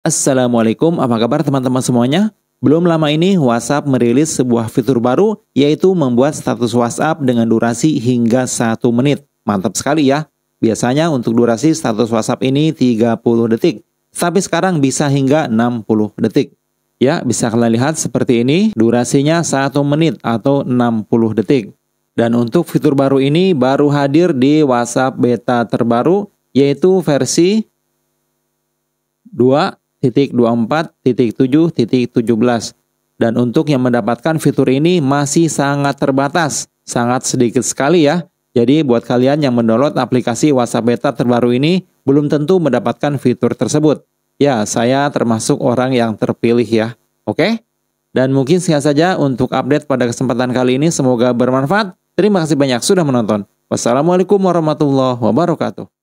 Assalamualaikum, apa kabar teman-teman semuanya? Belum lama ini WhatsApp merilis sebuah fitur baru yaitu membuat status WhatsApp dengan durasi hingga 1 menit. Mantap sekali ya. Biasanya untuk durasi status WhatsApp ini 30 detik, tapi sekarang bisa hingga 60 detik. Ya, bisa kalian lihat seperti ini, durasinya 1 menit atau 60 detik. Dan untuk fitur baru ini baru hadir di WhatsApp beta terbaru yaitu versi 2 1.24.7.17 dan untuk yang mendapatkan fitur ini masih sangat terbatas, sangat sedikit sekali ya. Jadi buat kalian yang mendownload aplikasi WhatsApp Beta terbaru ini belum tentu mendapatkan fitur tersebut. Ya, saya termasuk orang yang terpilih ya. Oke? Dan mungkin sekian saja untuk update pada kesempatan kali ini. Semoga bermanfaat. Terima kasih banyak sudah menonton. Wassalamualaikum warahmatullahi wabarakatuh.